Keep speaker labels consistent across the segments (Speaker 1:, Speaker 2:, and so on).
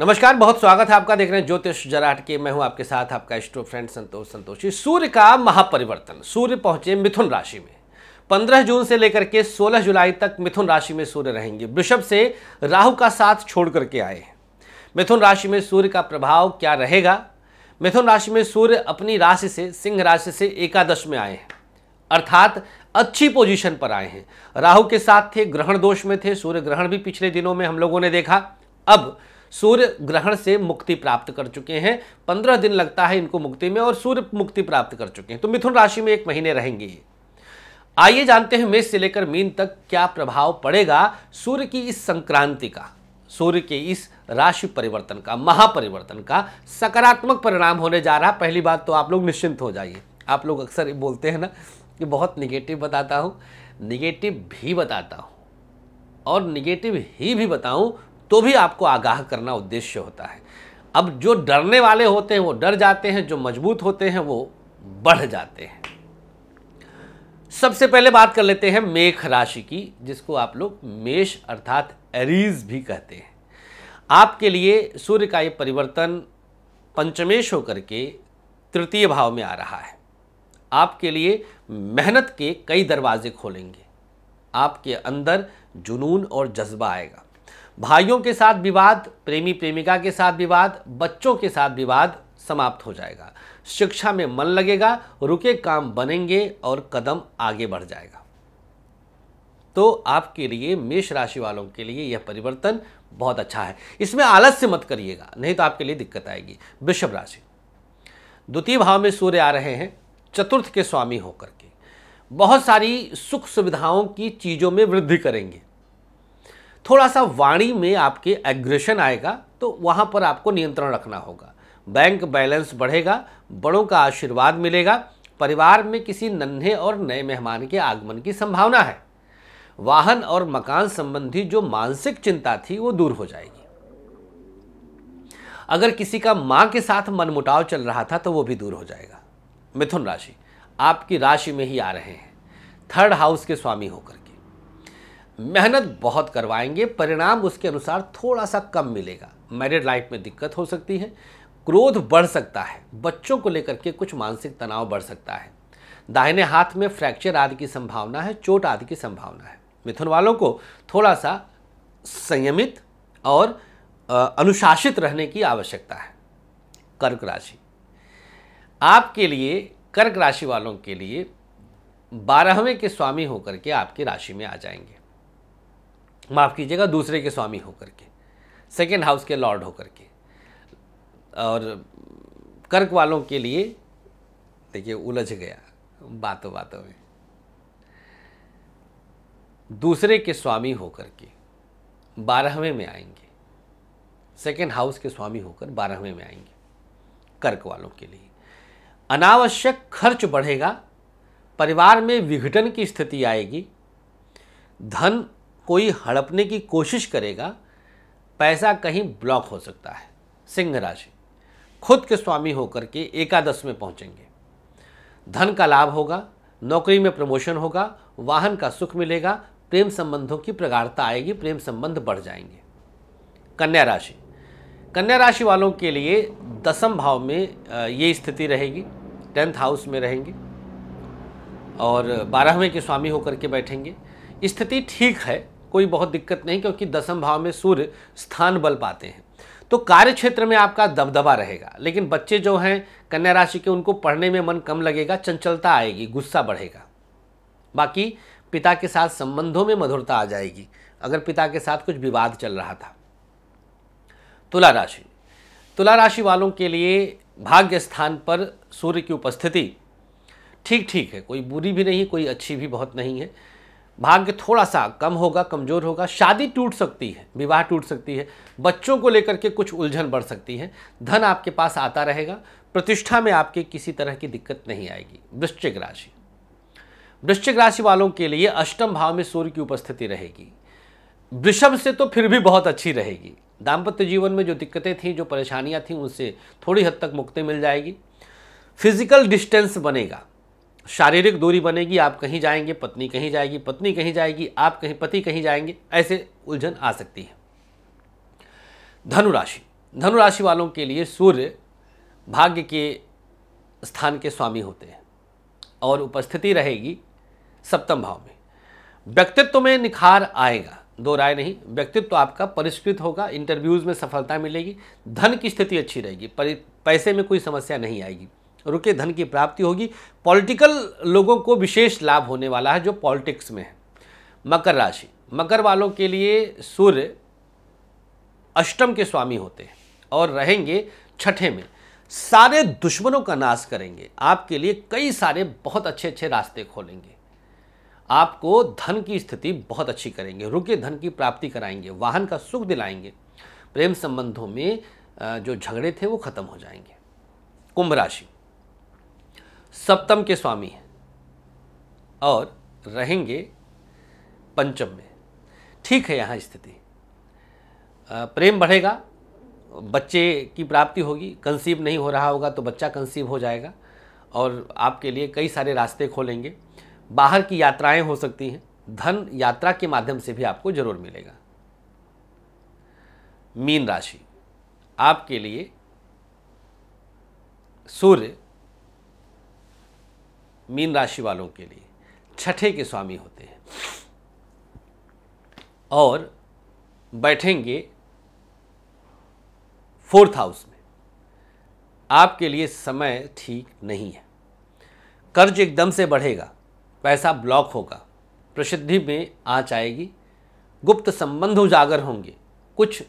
Speaker 1: नमस्कार बहुत स्वागत है आपका देख रहे हैं ज्योतिष जराट के मैं हूं आपके साथ आपका स्टो फ्रेंड संतोष संतोषी सूर्य का महापरिवर्तन सूर्य पहुंचे मिथुन राशि में 15 जून से लेकर के 16 जुलाई तक मिथुन राशि में सूर्य रहेंगे वृषभ से राहु का साथ छोड़ करके आए हैं मिथुन राशि में सूर्य का प्रभाव क्या रहेगा मिथुन राशि में सूर्य अपनी राशि से सिंह राशि से एकादश में आए हैं अर्थात अच्छी पोजिशन पर आए हैं राहु के साथ थे ग्रहण दोष में थे सूर्य ग्रहण भी पिछले दिनों में हम लोगों ने देखा अब सूर्य ग्रहण से मुक्ति प्राप्त कर चुके हैं पंद्रह दिन लगता है इनको मुक्ति में और सूर्य मुक्ति प्राप्त कर चुके हैं तो मिथुन राशि में एक महीने रहेंगे आइए जानते हैं मेष से लेकर मीन तक क्या प्रभाव पड़ेगा सूर्य की इस संक्रांति का सूर्य के इस राशि परिवर्तन का महापरिवर्तन का सकारात्मक परिणाम होने जा रहा है पहली बात तो आप लोग निश्चिंत हो जाइए आप लोग अक्सर बोलते हैं ना कि बहुत निगेटिव बताता हूँ निगेटिव भी बताता हूँ और निगेटिव ही भी बताऊं तो भी आपको आगाह करना उद्देश्य होता है अब जो डरने वाले होते हैं वो डर जाते हैं जो मजबूत होते हैं वो बढ़ जाते हैं सबसे पहले बात कर लेते हैं मेघ राशि की जिसको आप लोग मेष अर्थात एरीज भी कहते हैं आपके लिए सूर्य का ये परिवर्तन पंचमेश होकर के तृतीय भाव में आ रहा है आपके लिए मेहनत के कई दरवाजे खोलेंगे आपके अंदर जुनून और जज्बा आएगा भाइयों के साथ विवाद प्रेमी प्रेमिका के साथ विवाद बच्चों के साथ विवाद समाप्त हो जाएगा शिक्षा में मन लगेगा रुके काम बनेंगे और कदम आगे बढ़ जाएगा तो आपके लिए मेष राशि वालों के लिए यह परिवर्तन बहुत अच्छा है इसमें आलस से मत करिएगा नहीं तो आपके लिए दिक्कत आएगी वृषभ राशि द्वितीय भाव में सूर्य आ रहे हैं चतुर्थ के स्वामी होकर के बहुत सारी सुख सुविधाओं की चीज़ों में वृद्धि करेंगे थोड़ा सा वाणी में आपके एग्रेशन आएगा तो वहाँ पर आपको नियंत्रण रखना होगा बैंक बैलेंस बढ़ेगा बड़ों का आशीर्वाद मिलेगा परिवार में किसी नन्हे और नए मेहमान के आगमन की संभावना है वाहन और मकान संबंधी जो मानसिक चिंता थी वो दूर हो जाएगी अगर किसी का मां के साथ मनमुटाव चल रहा था तो वो भी दूर हो जाएगा मिथुन राशि आपकी राशि में ही आ रहे हैं थर्ड हाउस के स्वामी होकर मेहनत बहुत करवाएंगे परिणाम उसके अनुसार थोड़ा सा कम मिलेगा मैरिड लाइफ में दिक्कत हो सकती है क्रोध बढ़ सकता है बच्चों को लेकर के कुछ मानसिक तनाव बढ़ सकता है दाहिने हाथ में फ्रैक्चर आदि की संभावना है चोट आदि की संभावना है मिथुन वालों को थोड़ा सा संयमित और अनुशासित रहने की आवश्यकता है कर्क राशि आपके लिए कर्क राशि वालों के लिए बारहवें के स्वामी होकर के आपकी राशि में आ जाएंगे माफ़ कीजिएगा दूसरे के स्वामी होकर के सेकेंड हाउस के लॉर्ड होकर के और कर्क वालों के लिए देखिए उलझ गया बातों बातों में दूसरे के स्वामी होकर के बारहवें में आएंगे सेकेंड हाउस के स्वामी होकर बारहवें में आएंगे कर्क वालों के लिए अनावश्यक खर्च बढ़ेगा परिवार में विघटन की स्थिति आएगी धन कोई हड़पने की कोशिश करेगा पैसा कहीं ब्लॉक हो सकता है सिंह राशि खुद के स्वामी होकर के एकादश में पहुंचेंगे धन का लाभ होगा नौकरी में प्रमोशन होगा वाहन का सुख मिलेगा प्रेम संबंधों की प्रगाढ़ता आएगी प्रेम संबंध बढ़ जाएंगे कन्या राशि कन्या राशि वालों के लिए दसम भाव में ये स्थिति रहेगी टेंथ हाउस में रहेंगे और बारहवें के स्वामी होकर के बैठेंगे स्थिति ठीक है कोई बहुत दिक्कत नहीं क्योंकि दसम भाव में सूर्य स्थान बल पाते हैं तो कार्य क्षेत्र में आपका दबदबा रहेगा लेकिन बच्चे जो हैं कन्या राशि के उनको पढ़ने में मन कम लगेगा चंचलता आएगी गुस्सा बढ़ेगा बाकी पिता के साथ संबंधों में मधुरता आ जाएगी अगर पिता के साथ कुछ विवाद चल रहा था तुला राशि तुला राशि वालों के लिए भाग्य स्थान पर सूर्य की उपस्थिति ठीक ठीक है कोई बुरी भी नहीं कोई अच्छी भी बहुत नहीं है भाग्य थोड़ा सा कम होगा कमज़ोर होगा शादी टूट सकती है विवाह टूट सकती है बच्चों को लेकर के कुछ उलझन बढ़ सकती है धन आपके पास आता रहेगा प्रतिष्ठा में आपके किसी तरह की दिक्कत नहीं आएगी वृश्चिक राशि वृश्चिक राशि वालों के लिए अष्टम भाव में सूर्य की उपस्थिति रहेगी वृषभ से तो फिर भी बहुत अच्छी रहेगी दाम्पत्य जीवन में जो दिक्कतें थीं जो परेशानियां थीं उनसे थोड़ी हद तक मुक्ति मिल जाएगी फिजिकल डिस्टेंस बनेगा शारीरिक दूरी बनेगी आप कहीं जाएंगे पत्नी कहीं जाएगी पत्नी कहीं जाएगी आप कहीं पति कहीं जाएंगे ऐसे उलझन आ सकती है धनुराशि धनुराशि वालों के लिए सूर्य भाग्य के स्थान के स्वामी होते हैं और उपस्थिति रहेगी सप्तम भाव में व्यक्तित्व में निखार आएगा दो राय नहीं व्यक्तित्व तो आपका परिष्कृत होगा इंटरव्यूज़ में सफलता मिलेगी धन की स्थिति अच्छी रहेगी पैसे में कोई समस्या नहीं आएगी रुके धन की प्राप्ति होगी पॉलिटिकल लोगों को विशेष लाभ होने वाला है जो पॉलिटिक्स में है मकर राशि मकर वालों के लिए सूर्य अष्टम के स्वामी होते हैं और रहेंगे छठे में सारे दुश्मनों का नाश करेंगे आपके लिए कई सारे बहुत अच्छे अच्छे रास्ते खोलेंगे आपको धन की स्थिति बहुत अच्छी करेंगे रुके धन की प्राप्ति कराएंगे वाहन का सुख दिलाएंगे प्रेम संबंधों में जो झगड़े थे वो खत्म हो जाएंगे कुंभ राशि सप्तम के स्वामी हैं और रहेंगे पंचम में ठीक है यहाँ स्थिति प्रेम बढ़ेगा बच्चे की प्राप्ति होगी कंसीव नहीं हो रहा होगा तो बच्चा कंसीव हो जाएगा और आपके लिए कई सारे रास्ते खोलेंगे बाहर की यात्राएं हो सकती हैं धन यात्रा के माध्यम से भी आपको जरूर मिलेगा मीन राशि आपके लिए सूर्य मीन राशि वालों के लिए छठे के स्वामी होते हैं और बैठेंगे फोर्थ हाउस में आपके लिए समय ठीक नहीं है कर्ज एकदम से बढ़ेगा पैसा ब्लॉक होगा प्रसिद्धि में आँच आएगी गुप्त संबंध उजागर होंगे कुछ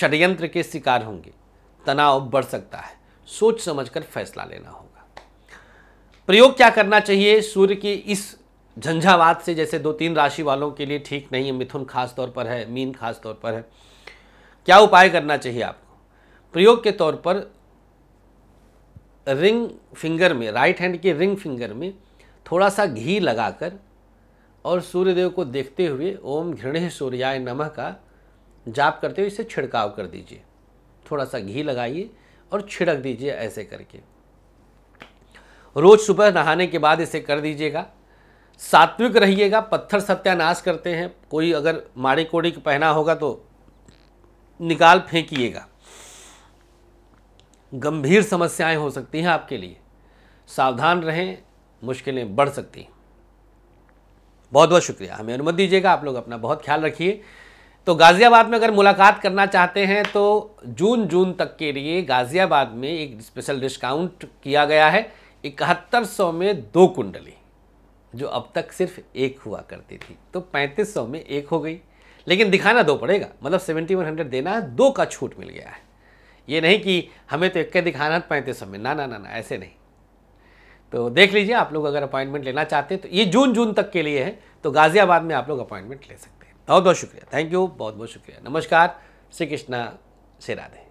Speaker 1: षडयंत्र के शिकार होंगे तनाव बढ़ सकता है सोच समझकर फैसला लेना होगा प्रयोग क्या करना चाहिए सूर्य की इस झंझावात से जैसे दो तीन राशि वालों के लिए ठीक नहीं है मिथुन खास तौर पर है मीन खास तौर पर है क्या उपाय करना चाहिए आपको प्रयोग के तौर पर रिंग फिंगर में राइट हैंड के रिंग फिंगर में थोड़ा सा घी लगाकर और सूर्यदेव को देखते हुए ओम घृणे सूर्याय नमः का जाप करते हुए इसे छिड़काव कर दीजिए थोड़ा सा घी लगाइए और छिड़क दीजिए ऐसे करके रोज़ सुबह नहाने के बाद इसे कर दीजिएगा सात्विक रहिएगा पत्थर सत्यानाश करते हैं कोई अगर माड़ी कोड़ी पहना होगा तो निकाल फेंकीेगा गंभीर समस्याएं हो सकती हैं आपके लिए सावधान रहें मुश्किलें बढ़ सकती हैं बहुत बहुत शुक्रिया हमें अनुमति दीजिएगा आप लोग अपना बहुत ख्याल रखिए तो गाज़ियाबाद में अगर मुलाकात करना चाहते हैं तो जून जून तक के लिए गाज़ियाबाद में एक स्पेशल डिस्काउंट किया गया है इकहत्तर सौ में दो कुंडली जो अब तक सिर्फ एक हुआ करती थी तो पैंतीस सौ में एक हो गई लेकिन दिखाना दो पड़ेगा मतलब सेवेंटी वन हंड्रेड देना है दो का छूट मिल गया है ये नहीं कि हमें तो एक का दिखाना है पैंतीस सौ में ना ना ना ना ऐसे नहीं तो देख लीजिए आप लोग अगर अपॉइंटमेंट लेना चाहते हैं तो ये जून जून तक के लिए है तो गाज़ियाबाद में आप लोग अपॉइंटमेंट ले सकते हैं बहुत बहुत शुक्रिया थैंक यू बहुत बहुत शुक्रिया नमस्कार श्री कृष्णा से राधे